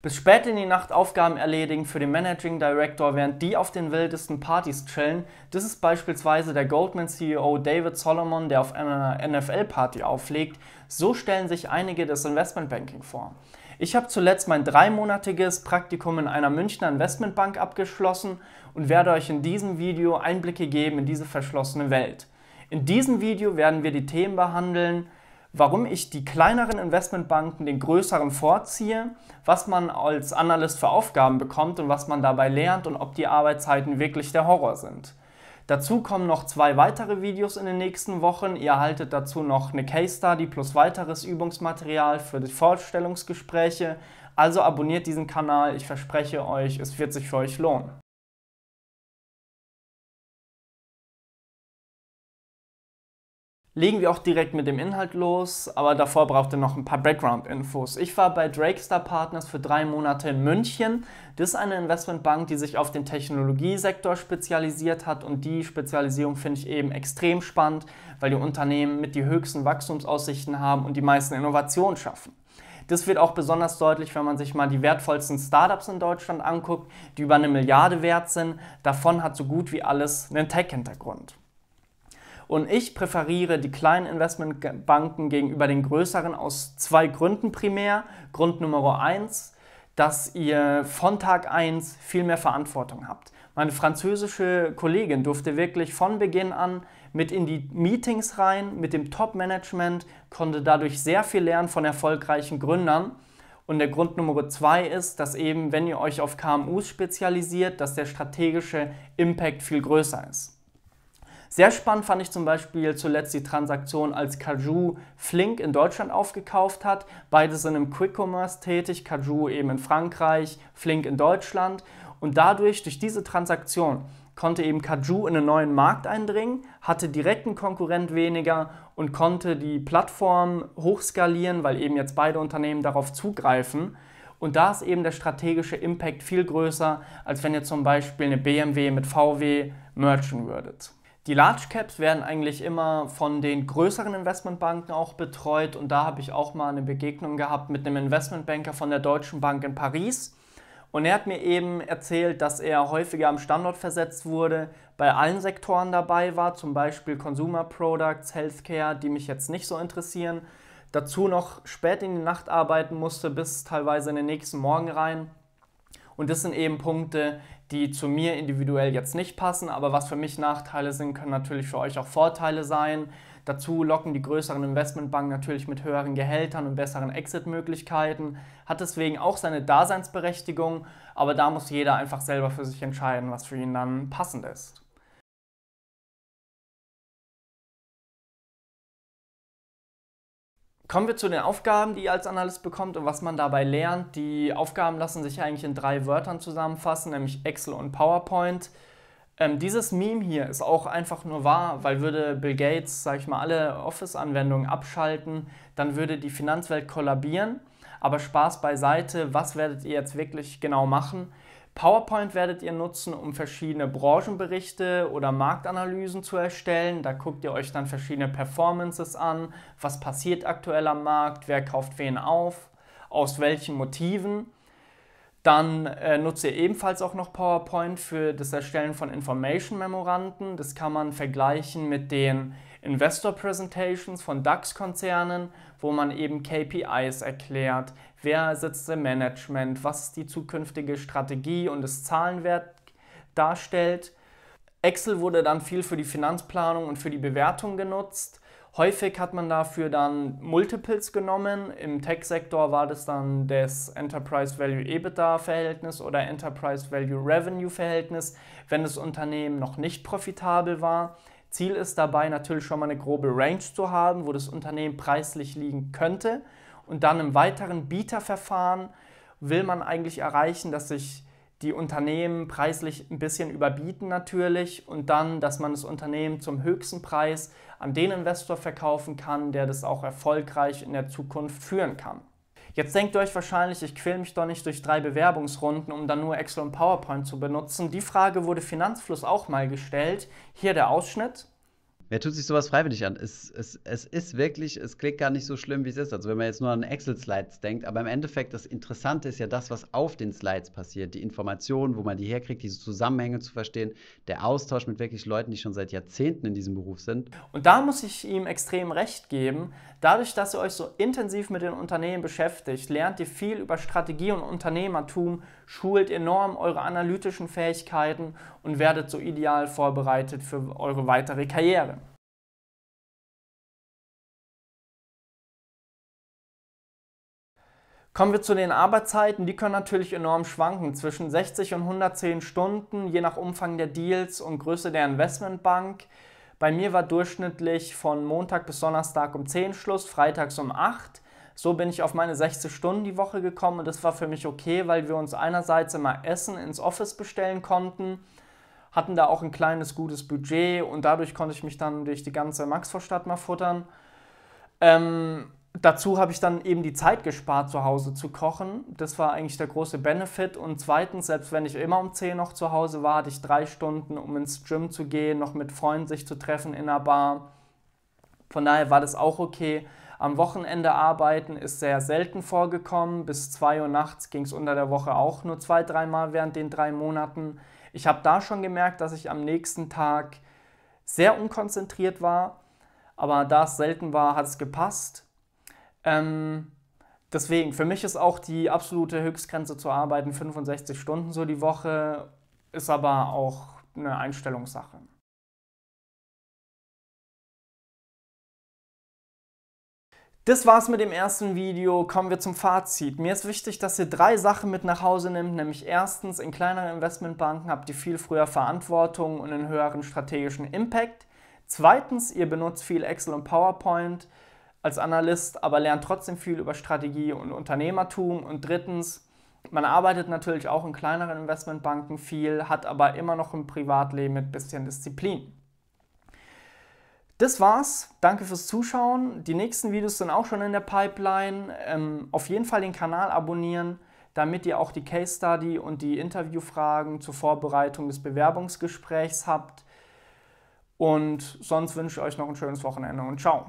Bis spät in die Nacht Aufgaben erledigen für den Managing Director, während die auf den wildesten Partys chillen. Das ist beispielsweise der Goldman CEO David Solomon, der auf einer NFL-Party auflegt. So stellen sich einige das Investmentbanking vor. Ich habe zuletzt mein dreimonatiges Praktikum in einer Münchner Investmentbank abgeschlossen und werde euch in diesem Video Einblicke geben in diese verschlossene Welt. In diesem Video werden wir die Themen behandeln, warum ich die kleineren Investmentbanken den größeren vorziehe, was man als Analyst für Aufgaben bekommt und was man dabei lernt und ob die Arbeitszeiten wirklich der Horror sind. Dazu kommen noch zwei weitere Videos in den nächsten Wochen. Ihr erhaltet dazu noch eine Case Study plus weiteres Übungsmaterial für die Vorstellungsgespräche. Also abonniert diesen Kanal, ich verspreche euch, es wird sich für euch lohnen. legen wir auch direkt mit dem Inhalt los, aber davor braucht ihr noch ein paar Background-Infos. Ich war bei Drakestar Partners für drei Monate in München. Das ist eine Investmentbank, die sich auf den Technologiesektor spezialisiert hat und die Spezialisierung finde ich eben extrem spannend, weil die Unternehmen mit die höchsten Wachstumsaussichten haben und die meisten Innovationen schaffen. Das wird auch besonders deutlich, wenn man sich mal die wertvollsten Startups in Deutschland anguckt, die über eine Milliarde wert sind. Davon hat so gut wie alles einen Tech-Hintergrund. Und ich präferiere die kleinen Investmentbanken gegenüber den größeren aus zwei Gründen primär. Grund Nummer eins, dass ihr von Tag eins viel mehr Verantwortung habt. Meine französische Kollegin durfte wirklich von Beginn an mit in die Meetings rein, mit dem Top-Management, konnte dadurch sehr viel lernen von erfolgreichen Gründern. Und der Grund Nummer zwei ist, dass eben, wenn ihr euch auf KMUs spezialisiert, dass der strategische Impact viel größer ist. Sehr spannend fand ich zum Beispiel zuletzt die Transaktion, als Kaju Flink in Deutschland aufgekauft hat. Beide sind im Quick Commerce tätig, Kaju eben in Frankreich, Flink in Deutschland. Und dadurch, durch diese Transaktion, konnte eben Kaju in einen neuen Markt eindringen, hatte direkten Konkurrent weniger und konnte die Plattform hochskalieren, weil eben jetzt beide Unternehmen darauf zugreifen. Und da ist eben der strategische Impact viel größer, als wenn ihr zum Beispiel eine BMW mit VW merchen würdet. Die Large Caps werden eigentlich immer von den größeren Investmentbanken auch betreut und da habe ich auch mal eine Begegnung gehabt mit einem Investmentbanker von der Deutschen Bank in Paris. Und er hat mir eben erzählt, dass er häufiger am Standort versetzt wurde, bei allen Sektoren dabei war, zum Beispiel Consumer Products, Healthcare, die mich jetzt nicht so interessieren. Dazu noch spät in die Nacht arbeiten musste, bis teilweise in den nächsten Morgen rein. Und das sind eben Punkte, die zu mir individuell jetzt nicht passen, aber was für mich Nachteile sind, können natürlich für euch auch Vorteile sein. Dazu locken die größeren Investmentbanken natürlich mit höheren Gehältern und besseren Exit-Möglichkeiten, hat deswegen auch seine Daseinsberechtigung, aber da muss jeder einfach selber für sich entscheiden, was für ihn dann passend ist. Kommen wir zu den Aufgaben, die ihr als Analyst bekommt und was man dabei lernt. Die Aufgaben lassen sich eigentlich in drei Wörtern zusammenfassen, nämlich Excel und PowerPoint. Ähm, dieses Meme hier ist auch einfach nur wahr, weil würde Bill Gates, sage ich mal, alle Office-Anwendungen abschalten, dann würde die Finanzwelt kollabieren. Aber Spaß beiseite, was werdet ihr jetzt wirklich genau machen? PowerPoint werdet ihr nutzen, um verschiedene Branchenberichte oder Marktanalysen zu erstellen. Da guckt ihr euch dann verschiedene Performances an, was passiert aktuell am Markt, wer kauft wen auf, aus welchen Motiven. Dann äh, nutzt ihr ebenfalls auch noch PowerPoint für das Erstellen von Information Memoranden. Das kann man vergleichen mit den Investor Presentations von DAX-Konzernen, wo man eben KPIs erklärt, wer sitzt im Management, was die zukünftige Strategie und das Zahlenwert darstellt. Excel wurde dann viel für die Finanzplanung und für die Bewertung genutzt. Häufig hat man dafür dann Multiples genommen. Im Tech-Sektor war das dann das Enterprise Value EBITDA-Verhältnis oder Enterprise Value Revenue-Verhältnis, wenn das Unternehmen noch nicht profitabel war. Ziel ist dabei natürlich schon mal eine grobe Range zu haben, wo das Unternehmen preislich liegen könnte. Und dann im weiteren Bieterverfahren will man eigentlich erreichen, dass sich die Unternehmen preislich ein bisschen überbieten natürlich und dann, dass man das Unternehmen zum höchsten Preis an den Investor verkaufen kann, der das auch erfolgreich in der Zukunft führen kann. Jetzt denkt ihr euch wahrscheinlich, ich quäle mich doch nicht durch drei Bewerbungsrunden, um dann nur Excel und PowerPoint zu benutzen. Die Frage wurde Finanzfluss auch mal gestellt. Hier der Ausschnitt. Wer tut sich sowas freiwillig an? Es, es, es ist wirklich, es klingt gar nicht so schlimm, wie es ist. Also wenn man jetzt nur an Excel-Slides denkt, aber im Endeffekt das Interessante ist ja das, was auf den Slides passiert. Die Informationen, wo man die herkriegt, diese Zusammenhänge zu verstehen, der Austausch mit wirklich Leuten, die schon seit Jahrzehnten in diesem Beruf sind. Und da muss ich ihm extrem recht geben. Dadurch, dass ihr euch so intensiv mit den Unternehmen beschäftigt, lernt ihr viel über Strategie und Unternehmertum, schult enorm eure analytischen Fähigkeiten und mhm. werdet so ideal vorbereitet für eure weitere Karriere. Kommen wir zu den Arbeitszeiten. Die können natürlich enorm schwanken zwischen 60 und 110 Stunden, je nach Umfang der Deals und Größe der Investmentbank. Bei mir war durchschnittlich von Montag bis Donnerstag um 10 Schluss, freitags um 8. So bin ich auf meine 60 Stunden die Woche gekommen und das war für mich okay, weil wir uns einerseits immer Essen ins Office bestellen konnten hatten da auch ein kleines gutes Budget und dadurch konnte ich mich dann durch die ganze Maxvorstadt mal futtern. Ähm, dazu habe ich dann eben die Zeit gespart, zu Hause zu kochen. Das war eigentlich der große Benefit. Und zweitens, selbst wenn ich immer um 10 noch zu Hause war, hatte ich drei Stunden, um ins Gym zu gehen, noch mit Freunden sich zu treffen in einer Bar. Von daher war das auch okay. Am Wochenende arbeiten ist sehr selten vorgekommen. Bis 2 Uhr nachts ging es unter der Woche auch nur zwei, dreimal während den drei Monaten. Ich habe da schon gemerkt, dass ich am nächsten Tag sehr unkonzentriert war, aber da es selten war, hat es gepasst. Ähm, deswegen, für mich ist auch die absolute Höchstgrenze zu arbeiten 65 Stunden so die Woche, ist aber auch eine Einstellungssache. Das war's mit dem ersten Video. Kommen wir zum Fazit. Mir ist wichtig, dass ihr drei Sachen mit nach Hause nehmt, nämlich erstens, in kleineren Investmentbanken habt ihr viel früher Verantwortung und einen höheren strategischen Impact. Zweitens, ihr benutzt viel Excel und PowerPoint als Analyst, aber lernt trotzdem viel über Strategie und Unternehmertum. Und drittens, man arbeitet natürlich auch in kleineren Investmentbanken viel, hat aber immer noch im Privatleben mit bisschen Disziplin. Das war's. Danke fürs Zuschauen. Die nächsten Videos sind auch schon in der Pipeline. Ähm, auf jeden Fall den Kanal abonnieren, damit ihr auch die Case Study und die Interviewfragen zur Vorbereitung des Bewerbungsgesprächs habt. Und sonst wünsche ich euch noch ein schönes Wochenende und ciao.